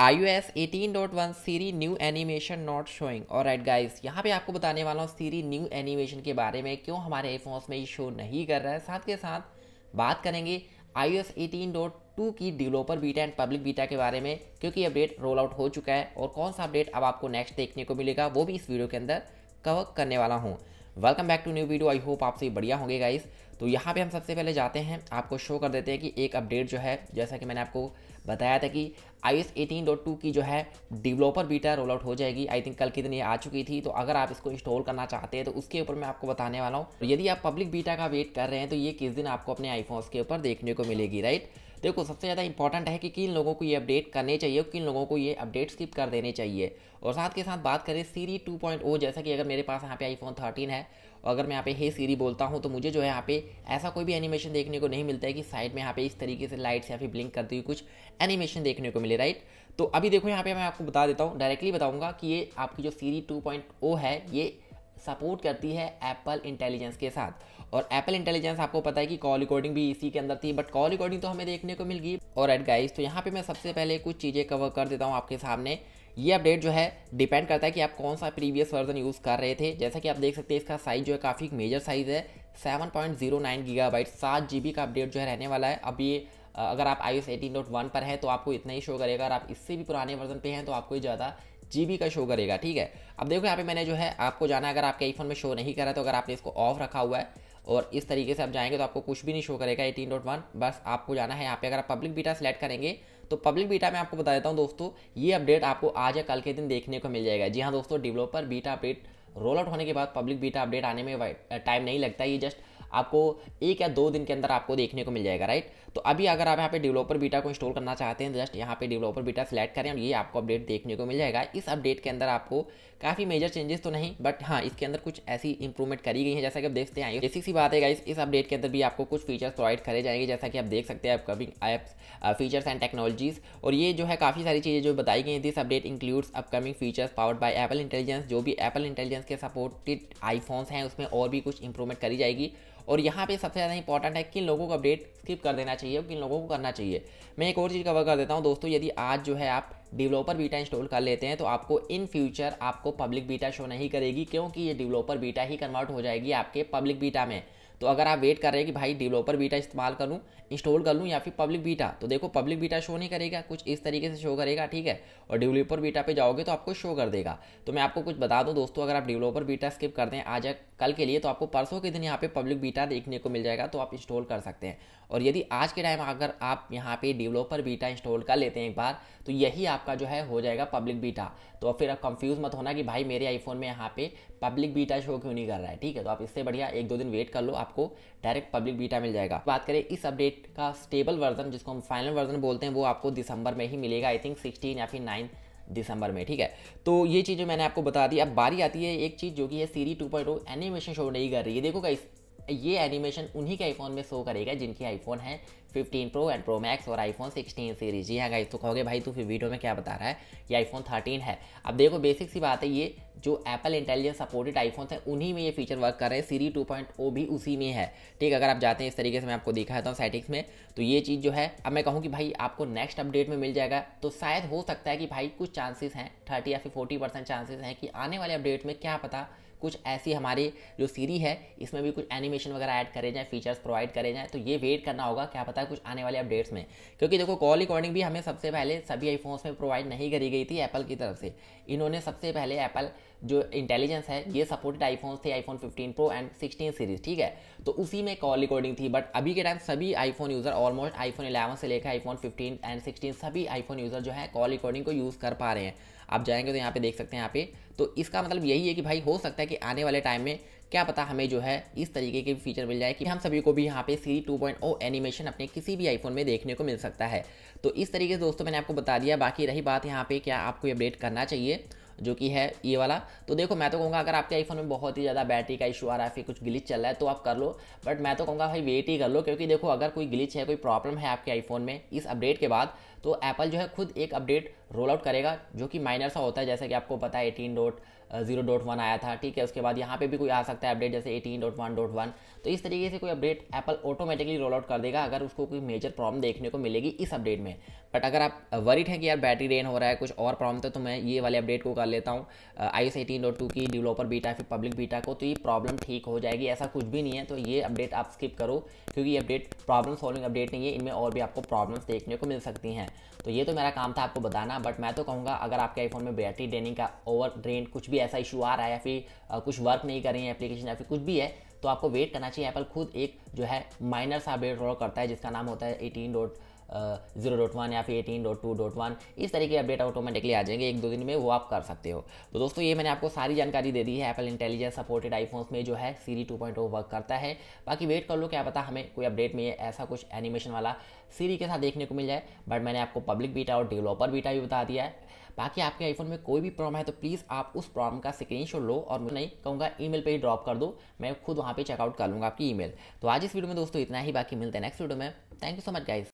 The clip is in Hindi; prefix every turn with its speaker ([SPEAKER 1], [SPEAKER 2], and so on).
[SPEAKER 1] iOS 18.1 Siri new animation not showing और राइट गाइस यहाँ पे आपको बताने वाला हूँ Siri न्यू एनिमेशन के बारे में क्यों हमारे आईफोन्स में ये शो नहीं कर रहा है साथ के साथ बात करेंगे iOS 18.2 की developer beta and public beta के बारे में क्योंकि अपडेट रोल आउट हो चुका है और कौन सा अपडेट अब आपको नेक्स्ट देखने को मिलेगा वो भी इस वीडियो के अंदर कवर करने वाला हूँ welcome back to new video I hope आपसे बढ़िया होंगे गाइस तो यहाँ पे हम सबसे पहले जाते हैं आपको शो कर देते हैं कि एक अपडेट जो है जैसा कि मैंने आपको बताया था कि आई एस एटीन टू की जो है डेवलपर बीटा रोल आउट हो जाएगी आई थिंक कल के दिन ये आ चुकी थी तो अगर आप इसको इंस्टॉल करना चाहते हैं तो उसके ऊपर मैं आपको बताने वाला हूँ यदि आप पब्लिक बीटा का वेट कर रहे हैं तो ये किस दिन आपको अपने आईफोन्स के ऊपर देखने को मिलेगी राइट देखो सबसे ज़्यादा इंपॉर्टेंट है कि किन लोगों को ये अपडेट करने चाहिए और किन लोगों को ये अपडेट स्किप कर देने चाहिए और साथ के साथ बात करें सीरी टू पॉइंट ओ जैसा कि अगर मेरे पास यहाँ पे आईफोन थर्टीन है और अगर मैं यहाँ पे हे सीरी बोलता हूँ तो मुझे जो है यहाँ पे ऐसा कोई भी एनिमेशन देखने को नहीं मिलता है कि साइड में यहाँ पे इस तरीके से लाइट्स या फिर ब्लिंक करती हुई कुछ एनिमेशन देखने को मिले राइट तो अभी देखो यहाँ पे मैं आपको बता देता हूँ डायरेक्टली बताऊँगा कि ये आपकी जो सीरी टू पॉइंट ओ है ये सपोर्ट करती है एप्पल इंटेलिजेंस के साथ और एप्पल इंटेलिजेंस आपको पता है कि कॉल रिकॉर्डिंग भी इसी के अंदर थी बट कॉल रिकॉर्डिंग तो हमें देखने को मिल गई और एट गाइस तो यहाँ पे मैं सबसे पहले कुछ चीज़ें कवर कर देता हूँ आपके सामने ये अपडेट जो है डिपेंड करता है कि आप कौन सा प्रीवियस वर्जन यूज़ कर रहे थे जैसा कि आप देख सकते हैं इसका साइज़ जो है काफ़ी मेजर साइज़ है seven point zero nine gigabyte सात जी बी का अपडेट जो है रहने वाला है अब ये अगर आप iOS eighteen dot one पर हैं तो आपको इतना ही शो करेगा और आप इससे भी पुराने वर्जन पे हैं तो आपको ज़्यादा जी का शो करेगा ठीक है अब देखो यहाँ पे मैंने जो है आपको जाना अगर आपके आईफोन में शो नहीं करा तो अगर आपने इसको ऑफ रखा हुआ है और इस तरीके से आप जाएंगे तो आपको कुछ भी नहीं शो करेगा एटीन वन बस आपको जाना है यहाँ पे अगर आप पब्लिक बीटा सेलेक्ट करेंगे तो पब्लिक बीटा में आपको बता देता हूँ दोस्तों ये अपडेट आपको आज या कल के दिन देखने को मिल जाएगा जी हाँ दोस्तों developer beta update roll out होने के बाद पब्लिक बीटा अपडेट आने में टाइम नहीं लगता ये जस्ट आपको एक या दो दिन के अंदर आपको देखने को मिल जाएगा राइट तो अभी अगर आप यहाँ पे डेवलपर बीटा को इंस्टॉल करना चाहते हैं तो जस्ट यहाँ पे डेवलपर बीटा सेलेक्ट करें और ये आपको अपडेट देखने को मिल जाएगा इस अपडेट के अंदर आपको काफ़ी मेजर चेंजेस तो नहीं बट हाँ इसके अंदर कुछ ऐसी इंप्रूवमेंट करी गई है जैसा कि आप देखते हैं ऐसी सी बात है गाइस इस अपडेट के अंदर भी आपको कुछ फीचर्स प्रोवाइड करे जाएंगे जैसा कि आप देख सकते हैं upcoming apps features and technologies और ये जो है काफ़ी सारी चीज़ें जो बताई गई हैं this update includes upcoming features powered by Apple intelligence जो भी एपल इंटेलिजेंस के सपोर्टेड आईफोन्स हैं उसमें और भी कुछ इंप्रूवमेंट करी जाएगी और यहाँ पे सबसे ज़्यादा इंपॉर्टेंट है किन लोगों को अपडेट स्किप कर देना चाहिए और किन लोगों को करना चाहिए मैं एक और चीज़ कवर कर देता हूँ दोस्तों यदि आज जो है आप डेवलपर बीटा इंस्टॉल कर लेते हैं तो आपको इन फ्यूचर आपको पब्लिक बीटा शो नहीं करेगी क्योंकि ये डेवलपर बीटा ही कन्वर्ट हो जाएगी आपके पब्लिक बीटा में तो अगर आप वेट कर रहे हैं कि भाई डेवलपर बीटा इस्तेमाल करूँ इंस्टॉल कर लूँ या फिर पब्लिक बीटा तो देखो पब्लिक बीटा शो नहीं करेगा कुछ इस तरीके से शो करेगा ठीक है और डेवलपर बीटा पे जाओगे तो आपको शो कर देगा तो मैं आपको कुछ बता दूँ दोस्तों अगर आप डेवलपर बीटा स्किप कर दें आज कल के लिए तो आपको परसों के दिन यहाँ पे पब्लिक बीटा देखने को मिल जाएगा तो आप इंस्टॉल कर सकते हैं और यदि आज के टाइम अगर आप यहाँ पे डेवलपर बीटा इंस्टॉल कर लेते हैं एक बार तो यही आपका जो है हो जाएगा पब्लिक बीटा तो फिर आप कंफ्यूज मत होना कि भाई मेरे आईफोन में यहाँ पे पब्लिक बीटा शो क्यों नहीं कर रहा है ठीक है तो आप इससे बढ़िया एक दो दिन वेट कर लो आपको डायरेक्ट पब्लिक बीटा मिल जाएगा बात करें इस अपडेट का स्टेबल वर्जन जिसको हम फाइनल वर्जन बोलते हैं वो आपको दिसंबर में ही मिलेगा आई थिंक सिक्सटीन या फिर नाइन दिसंबर में ठीक है तो ये चीज़ें मैंने आपको बता दी अब बारी आती है एक चीज़ जो कि है सीरी 2.0 एनिमेशन शो नहीं कर रही है देखो गाइस ये एनिमेशन उन्हीं के आईफोन में शो करेगा जिनकी आईफोन है fifteen pro and pro max और आईफोन सिक्सटीन सीरीज जी हाँ गाइस तो कहोगे भाई तू फिर वीडियो में क्या बता रहा है ये आईफोन थर्टीन है अब देखो बेसिक सी बात है ये जो एप्पल इंटेलिजेंस सपोर्टेड आईफोन है उन्हीं में ये फीचर वर्क कर रहे हैं सीरी टू पॉइंट ओ भी उसी में है ठीक अगर आप जाते हैं इस तरीके से मैं आपको दिखाता हूँ सेटिंग्स में तो ये चीज़ जो है अब मैं कहूँ कि भाई आपको नेक्स्ट अपडेट में मिल जाएगा तो शायद हो सकता है कि भाई कुछ चांसेस हैं थर्टी या फिर फोर्टी परसेंट चांसेस हैं कि आने वाले अपडेट में क्या पता कुछ ऐसी हमारी जो सीरी है इसमें भी कुछ एनिमेशन वगैरह ऐड करे जाए फीचर्स प्रोवाइड करे जाए तो ये वेट करना होगा क्या पता है कुछ आने वाले अपडेट्स में क्योंकि देखो कॉल रिकॉर्डिंग भी हमें सबसे पहले सभी आईफोन्स में प्रोवाइड नहीं करी गई थी एप्पल की तरफ से इन्होंने सबसे पहले एप्पल जो इंटेलिजेंस है ये सपोर्टेड आईफोन थे आईफोन 15 प्रो एंड 16 सीरीज ठीक है तो उसी में कॉल रिकॉर्डिंग थी बट अभी के टाइम सभी आईफोन यूज़र ऑलमोस्ट आईफोन 11 से लेकर आईफोन 15 एंड 16 सभी आईफोन यूज़र जो है कॉल रिकॉर्डिंग को यूज़ कर पा रहे हैं आप जाएंगे तो यहाँ पे देख सकते हैं यहाँ पे तो इसका मतलब यही है कि भाई हो सकता है कि आने वाले टाइम में क्या पता हमें जो है इस तरीके के फीचर मिल जाए कि हम सभी को भी यहाँ पे सी टू एनिमेशन अपने किसी भी आईफोन में देखने को मिल सकता है तो इस तरीके से दोस्तों मैंने आपको बता दिया बाकी रही बात यहाँ पे क्या आपको अपडेट करना चाहिए जो कि है ये वाला तो देखो मैं तो कहूँगा अगर आपके आईफोन में बहुत ही ज़्यादा बैटरी का इशू आ रहा है फिर कुछ ग्लिच चल रहा है तो आप कर लो बट मैं तो कहूँगा भाई वेट ही कर लो क्योंकि देखो अगर कोई ग्लिच है कोई प्रॉब्लम है आपके आईफोन में इस अपडेट के बाद तो एप्पल जो है खुद एक अपडेट रोल आउट करेगा जो कि माइनर सा होता है जैसे कि आपको पता है eighteen dot zero dot one आया था ठीक है उसके बाद यहाँ पे भी कोई आ सकता है अपडेट जैसे eighteen dot one dot one तो इस तरीके से कोई update Apple automatically roll out कर देगा अगर उसको कोई मेजर प्रॉब्लम देखने को मिलेगी इस अपडेट में बट अगर आप वरिड हैं कि यार बैटरी ड्रेन हो रहा है कुछ और प्रॉब्लम था तो, तो मैं ये वाले अपडेट को कर लेता हूँ iOS eighteen dot two की डेवलपर बीटा फिर पब्लिक बीटा को तो ये प्रॉब्लम ठीक हो जाएगी ऐसा कुछ भी नहीं है तो ये अपडेट आप स्किप करो क्योंकि ये अपडेट प्रॉब्लम सॉल्विंग अपडेट नहीं है इनमें और भी आपको प्रॉब्लम्स देखने को मिल सकती हैं तो ये तो मेरा काम था आपको बताना बट मैं तो कहूँगा अगर आपके आईफोन में बैटरी ड्रेनिंग का ओवर ड्रेन कुछ भी ऐसा इशू आ रहा है या फिर कुछ वर्क नहीं कर रही है एप्लीकेशन या फिर कुछ भी है तो आपको वेट करना चाहिए एप्पल खुद एक जो है माइनर सा अपडेट रोल करता है जिसका नाम होता है eighteen dot zero dot one या फिर eighteen dot two dot one इस तरह के अपडेट ऑटोमेटिकली आ जाएंगे एक दो दिन में वो आप कर सकते हो तो दोस्तों ये मैंने आपको सारी जानकारी दे दी है एप्पल इंटेलिजेंस सपोर्टेड आईफोन्स में जो है सीरी टू पॉइंट वर्क करता है बाकी वेट कर लो क्या पता हमें कोई अपडेट में ऐसा कुछ एनिमेशन वाला सीरी के साथ देखने को मिल जाए बट मैंने आपको पब्लिक बीटा और डेवलपर बीटा भी बता दिया है बाकी आपके आईफोन में कोई भी प्रॉब्लम है तो प्लीज़ आप उस प्रॉब्लम का स्क्रीन लो और मैं नहीं कहूँगा ई मेल ही ड्रॉप कर दो मैं खुद वहाँ पर चेकआउट कर लूँगा आपकी ई तो आज इस वीडियो में दोस्तों इतना ही बाकी मिलते हैं नेक्स्ट वीडियो में thank you so much guys